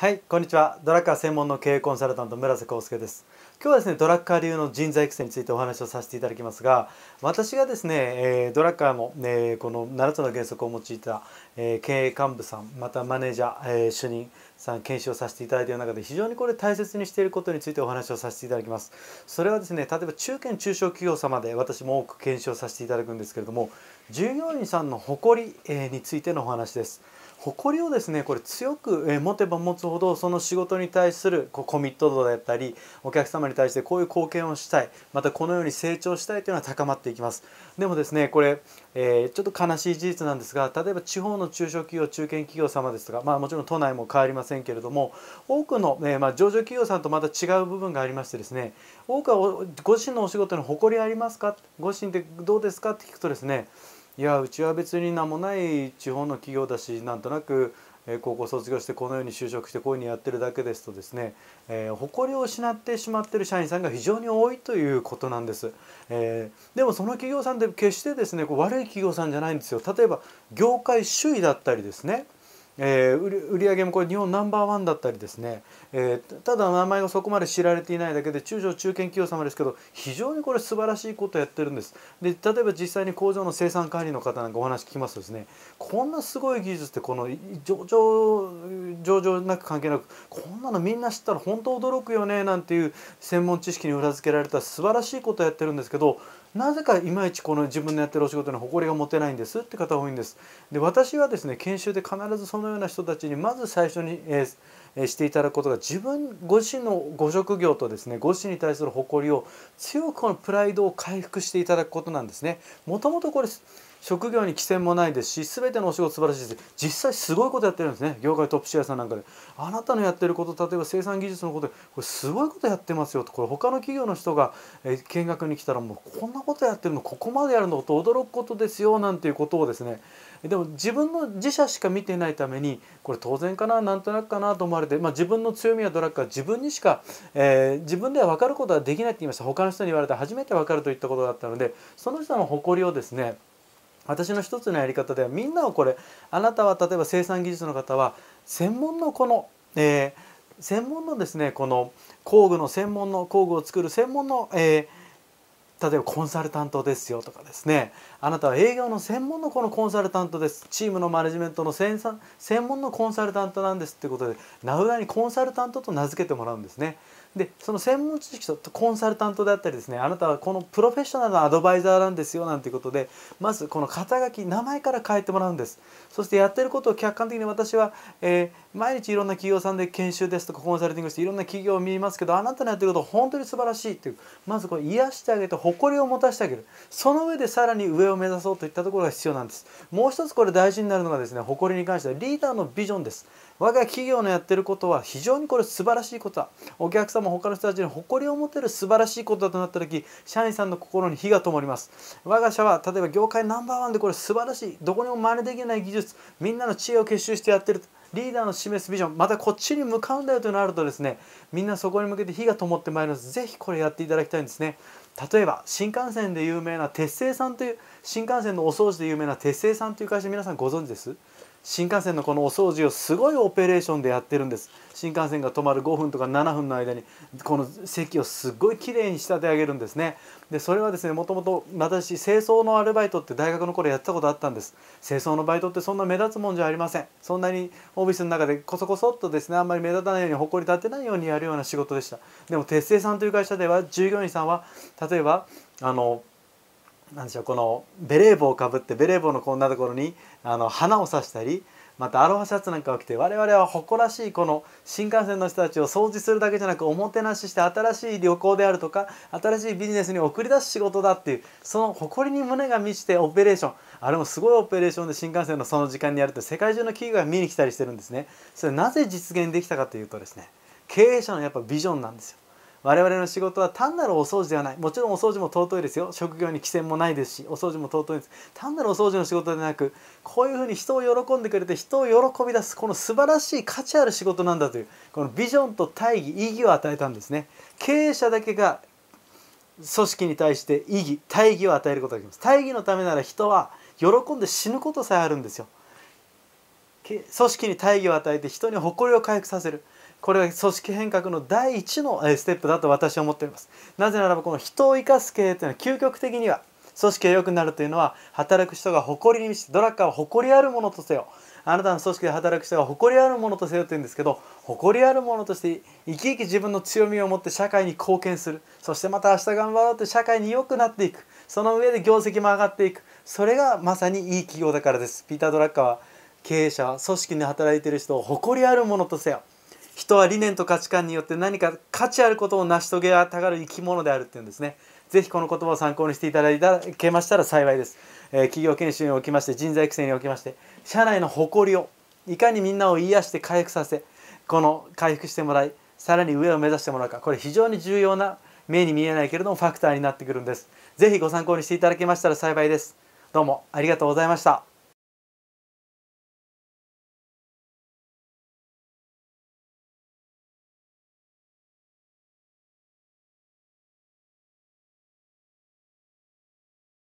はいこんにちはドラッカー専門の経営コンサルタント村瀬康介です今日はですねドラッカー流の人材育成についてお話をさせていただきますが私がですね、えドラッカーも、えこの7つの原則を用いた、え経営幹部さんまたマネージャー、え主任さん研修をさせていただいている中で非常にこれ大切にしていることについてお話をさせていただきますそれはですね例えば中堅中小企業様で私も多く研修をさせていただくんですけれども従業員さんの誇り、えについてのお話です誇りをですねこれ強く持てば持つほどその仕事に対するこうコミット度だったりお客様に対してこういう貢献をしたいまたこのように成長したいというのは高まっていきますでもですねこれ、えー、ちょっと悲しい事実なんですが例えば地方の中小企業中堅企業様ですとか、まあ、もちろん都内も変わりませんけれども多くの、えー、まあ、上場企業さんとまた違う部分がありましてですね多くはご自身のお仕事に誇りありますかご自身でどうですかって聞くとですねいやうちは別に名もない地方の企業だしなんとなく高校卒業してこのように就職してこういうふうにやってるだけですとですね、えー、誇りを失ってしまってる社員さんが非常に多いということなんです、えー、でもその企業さんで決してですねこう悪い企業さんじゃないんですよ例えば業界首位だったりですねえー、売り上げもこれ日本ナンバーワンだったりですね、えー、ただ名前がそこまで知られていないだけで中小中堅企業様ですけど非常にこれ素晴らしいことをやってるんですで例えば実際に工場の生産管理の方なんかお話聞きますとですねこんなすごい技術ってこの上場上場なく関係なくこんなのみんな知ったら本当驚くよねなんていう専門知識に裏付けられた素晴らしいことをやってるんですけどなぜかいまいちこの自分のやってるお仕事に誇りが持てないんですって方多いんです。で私はですね研修で必ずそのような人たちにまず最初に、えー、していただくことが自分ご自身のご職業とですねご自身に対する誇りを強くこのプライドを回復していただくことなんですね。もともとこれ職業に規制もないですし全てのお仕事素晴らしいです実際すごいことやってるんですね業界トップシェアさんなんかであなたのやってること例えば生産技術のことでこれすごいことやってますよとこれ他の企業の人が、見学に来たらもうこんなことやってるのここまでやるのと驚くことですよなんていうことをですねでも自分の自社しか見てないためにこれ当然かななんとなくかなと思われて、まあ、自分の強みやドラッグは自分にしか、えー、自分では分かることはできないって言いました他の人に言われて初めて分かるといったことだったのでその人の誇りをですね私の一つのやり方ではみんなをこれあなたは例えば生産技術の方は専門のこの、えー、専門のですねこの工具の専門の工具を作る専門の、えー、例えばコンサルタントですよとかですねあなたは営業の専門のこのコンサルタントですチームのマネジメントの専専門のコンサルタントなんですってことで名札にコンサルタントと名付けてもらうんですねでその専門知識とコンサルタントであったりですねあなたはこのプロフェッショナルのアドバイザーなんですよなんていうことでまずこの肩書き名前から変えてもらうんですそしてやってることを客観的に私は、えー、毎日いろんな企業さんで研修ですとかコンサルティングしていろんな企業を見ますけどあなたのやってること本当に素晴らしいっていうまずこれ癒してあげて誇りを持たせてあげるその上でさらに上を目指そうといったところが必要なんですもう一つこれ大事になるのがですね誇りに関してはリーダーのビジョンです我が企業のやってることは非常にこれ素晴らしいことだお客様他の人たちに誇りを持てる素晴らしいことだとなった時社員さんの心に火が灯ります我が社は例えば業界ナンバーワンでこれ素晴らしいどこにも真似できない技術みんなの知恵を結集してやってるリーダーの示すビジョンまたこっちに向かうんだよとなるとですねみんなそこに向けて火が灯ってまいります是非これやっていただきたいんですね例えば新幹線で有名な鉄製さんという新幹線のお掃除で有名な鉄製さんという会社皆さんご存知です新幹線のこのお掃除をすごいオペレーションでやってるんです新幹線が止まる5分とか7分の間にこの席をすごいきれいに仕立て上げるんですねでそれはですねもともと私清掃のアルバイトって大学の頃やってたことあったんです清掃のバイトってそんな目立つもんじゃありませんそんなにオフィスの中でこそこそっとですねあんまり目立たないように誇り立てないようにやるような仕事でしたでも鉄製さんという会社では従業員さんは例えばあのなんでしょうこのベレー帽をかぶってベレー帽のこんなところにあの花をさしたりまたアロハシャツなんかを着て我々は誇らしいこの新幹線の人たちを掃除するだけじゃなくおもてなしして新しい旅行であるとか新しいビジネスに送り出す仕事だっていうその誇りに胸が満ちてオペレーションあれもすごいオペレーションで新幹線のその時間にやると世界中の企業が見に来たりしてるんですねそれなぜ実現できたかというとですね経営者のやっぱビジョンなんですよ我々の仕事は単なるお掃除ではないもちろんお掃除も尊いですよ職業に規制もないですしお掃除も尊いです単なるお掃除の仕事でなくこういうふうに人を喜んでくれて人を喜び出すこの素晴らしい価値ある仕事なんだというこのビジョンと大義意義を与えたんですね経営者だけが組織に対して意義大義を与えることができます大義のためなら人は喜んで死ぬことさえあるんですよ組織に大義を与えて人に誇りを回復させるこれは組織変革の第一のステップだと私は思っていますなぜならばこの人を生かす経営というのは究極的には組織が良くなるというのは働く人が誇りに満ちてドラッカーを誇りあるものとせよあなたの組織で働く人が誇りあるものとせよというんですけど誇りあるものとして生き生き自分の強みを持って社会に貢献するそしてまた明日頑張ろうって社会に良くなっていくその上で業績も上がっていくそれがまさにいい企業だからですピーター・ドラッカーは経営者は組織に働いている人を誇りあるものとせよ人は理念と価値観によって何か価値あることを成し遂げたがる生き物であるっていうんですね。ぜひこの言葉を参考にしていただけましたら幸いです。えー、企業研修におきまして人材育成におきまして社内の誇りをいかにみんなを癒して回復させこの回復してもらいさらに上を目指してもらうかこれ非常に重要な目に見えないけれどもファクターになってくるんです。ぜひご参考にしていただけましたら幸いです。どうもありがとうございました。